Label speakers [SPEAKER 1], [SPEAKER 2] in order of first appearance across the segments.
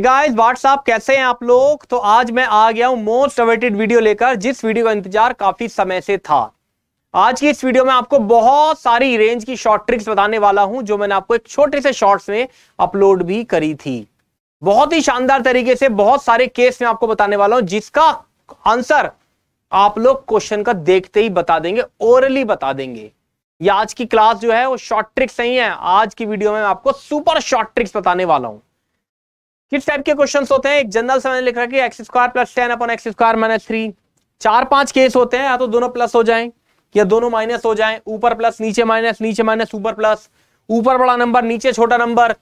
[SPEAKER 1] guys what's up कैसे हैं आप लोग तो आज मैं आ गया हूं मोस्ट अवेटेड वीडियो लेकर जिस वीडियो का इंतजार काफी समय से था आज की इस वीडियो में आपको बहुत सारी रेंज की शॉर्ट ट्रिक्स बताने वाला हूं जो मैंने आपको एक छोटे से शॉर्ट्स में अपलोड भी करी थी बहुत ही शानदार तरीके से बहुत सारे केस में आपको बताने वाला हूं जिसका आंसर आप लोग क्वेश्चन का देखते ही बता देंगे ओरली बता देंगे ये आज की क्लास जो है वो शॉर्ट ट्रिक्स नहीं है आज की वीडियो में आपको सुपर शॉर्ट ट्रिक्स बताने वाला हूं किस टाइप के क्वेश्चन होते हैं एक जनरल से मैंने लिख रहा है कि x square plus ten upon x square minus three चार पांच केस होते हैं या तो दोनों प्लस हो जाएं या दोनों माइनस हो जाएं ऊपर प्लस नीचे माइनस नीचे माइनस ऊपर प्लस ऊपर बड़ा नंबर नीचे छोटा नंबर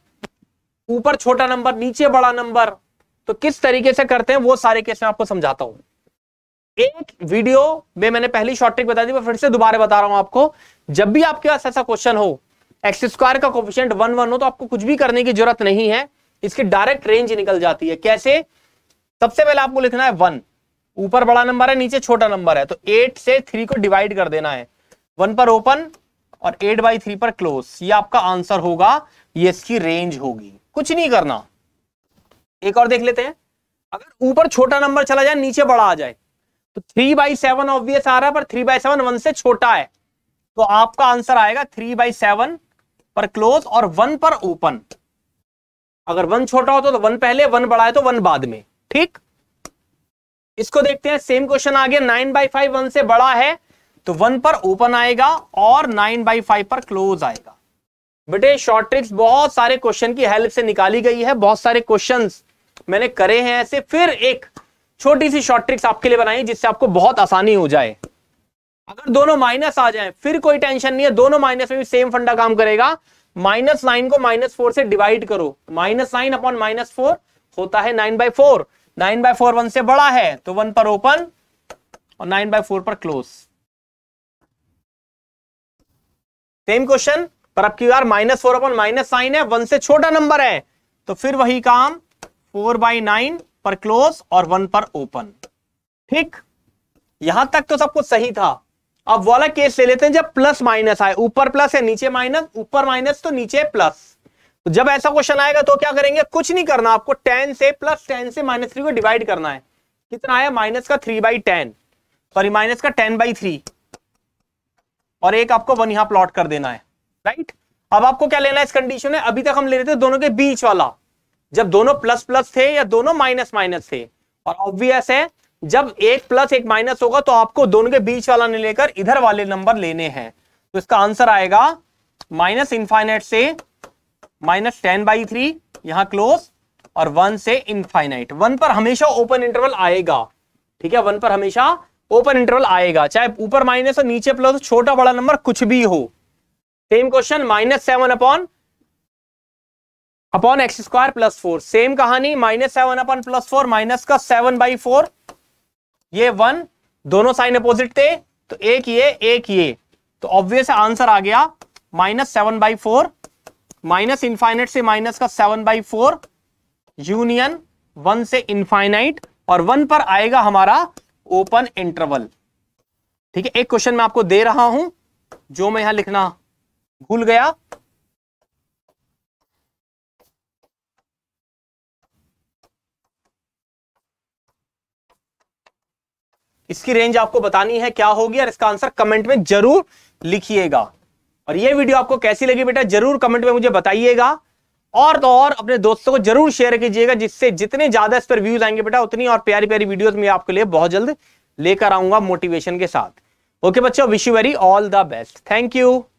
[SPEAKER 1] ऊपर छोटा नंबर नीचे बड़ा नंबर तो किस तरीके से करते हैं वो सारे केस मैं आपको समझाता हूं एक वीडियो में मैंने पहली शॉर्ट ट्रिक बता दी मैं फिर से दोबारा बता रहा हूं आपको जब भी आपके पास ऐसा क्वेश्चन हो एक्स स्क्वायर का कोफिशियंट वन वन हो तो आपको कुछ भी करने की जरूरत नहीं है इसकी डायरेक्ट रेंज निकल जाती है कैसे सबसे पहले आपको लिखना है वन ऊपर बड़ा नंबर है नीचे छोटा नंबर है तो एट से थ्री को डिवाइड कर देना है वन पर ओपन और एट बाई थ्री पर क्लोज ये आपका आंसर होगा ये इसकी रेंज होगी कुछ नहीं करना एक और देख लेते हैं अगर ऊपर छोटा नंबर चला जाए नीचे बड़ा आ जाए तो थ्री बाई सेवन ऑब्वियस आ रहा है पर थ्री बाई सेवन वन से छोटा है तो आपका आंसर आएगा थ्री बाई सेवन पर क्लोज और वन पर ओपन अगर वन छोटा हो तो वन पहले वन बड़ा है तो वन बाद में ठीक इसको देखते हैं सेम क्वेश्चन आ गया नाइन बाई फाइव वन से बड़ा है तो वन पर ओपन आएगा और नाइन बाई फाइव पर क्लोज आएगा बेटे शॉर्ट ट्रिक्स बहुत सारे क्वेश्चन की हेल्प से निकाली गई है बहुत सारे क्वेश्चन मैंने करे हैं ऐसे फिर एक छोटी सी शॉर्ट ट्रिक्स आपके लिए बनाई जिससे आपको बहुत आसानी हो जाए अगर दोनों माइनस आ जाए फिर कोई टेंशन नहीं है दोनों माइनस में भी सेम फंडा काम करेगा माइनस नाइन को माइनस फोर से डिवाइड करो minus nine upon minus four होता है nine by four nine by four one से बड़ा है तो वन पर ओपन और नाइन बाई फोर पर क्लोज सेम क्वेश्चन पर अब की बार minus four upon minus sign है वन से छोटा नंबर है तो फिर वही काम फोर बाई नाइन पर क्लोज और वन पर ओपन ठीक यहां तक तो सब कुछ सही था अब वाला केस ले लेते हैं जब प्लस माइनस आए ऊपर प्लस है नीचे माइनस ऊपर माइनस तो नीचे प्लस तो जब ऐसा क्वेश्चन आएगा तो क्या करेंगे कुछ नहीं करना आपको टेन से प्लस टेन से माइनस थ्री को डिवाइड करना है कितना आया माइनस का three by ten sorry minus का टेन बाई थ्री और एक आपको वन यहां प्लॉट कर देना है राइट अब आपको क्या लेना है इस कंडीशन में अभी तक हम ले रहे थे दोनों के बीच वाला जब दोनों प्लस प्लस थे या दोनों माइनस माइनस थे और ऑब्वियस है जब एक प्लस एक माइनस होगा तो आपको दोनों के बीच वाला नहीं लेकर इधर वाले नंबर लेने हैं तो इसका आंसर आएगा माइनस इनफाइनाइट से माइनस टेन बाई थ्री यहां क्लोज और वन से इनफाइनाइट वन पर हमेशा ओपन इंटरवल आएगा ठीक है वन पर हमेशा ओपन इंटरवल आएगा चाहे ऊपर माइनस और नीचे प्लस छोटा बड़ा नंबर कुछ भी हो same question minus seven upon upon x square plus four same कहानी minus seven upon plus four minus का सेवन बाई फोर ये वन दोनों साइन अपोजिट थे तो एक ये एक ये तो ऑब्वियस आंसर आ गया minus seven by four minus infinite से माइनस का seven by four union one से इनफाइनाइट और वन पर आएगा हमारा ओपन इंटरवल ठीक है एक क्वेश्चन मैं आपको दे रहा हूं जो मैं यहां लिखना भूल गया इसकी रेंज आपको बतानी है क्या होगी और इसका आंसर कमेंट में जरूर लिखिएगा और ये वीडियो आपको कैसी लगी बेटा जरूर कमेंट में मुझे बताइएगा और तो और अपने दोस्तों को जरूर शेयर कीजिएगा जिससे जितने ज्यादा इस पर व्यूज आएंगे बेटा उतनी और प्यारी प्यारी वीडियोस में आपके लिए बहुत जल्द लेकर आऊंगा मोटिवेशन के साथ ओके बच्चों wish you very all the best thank you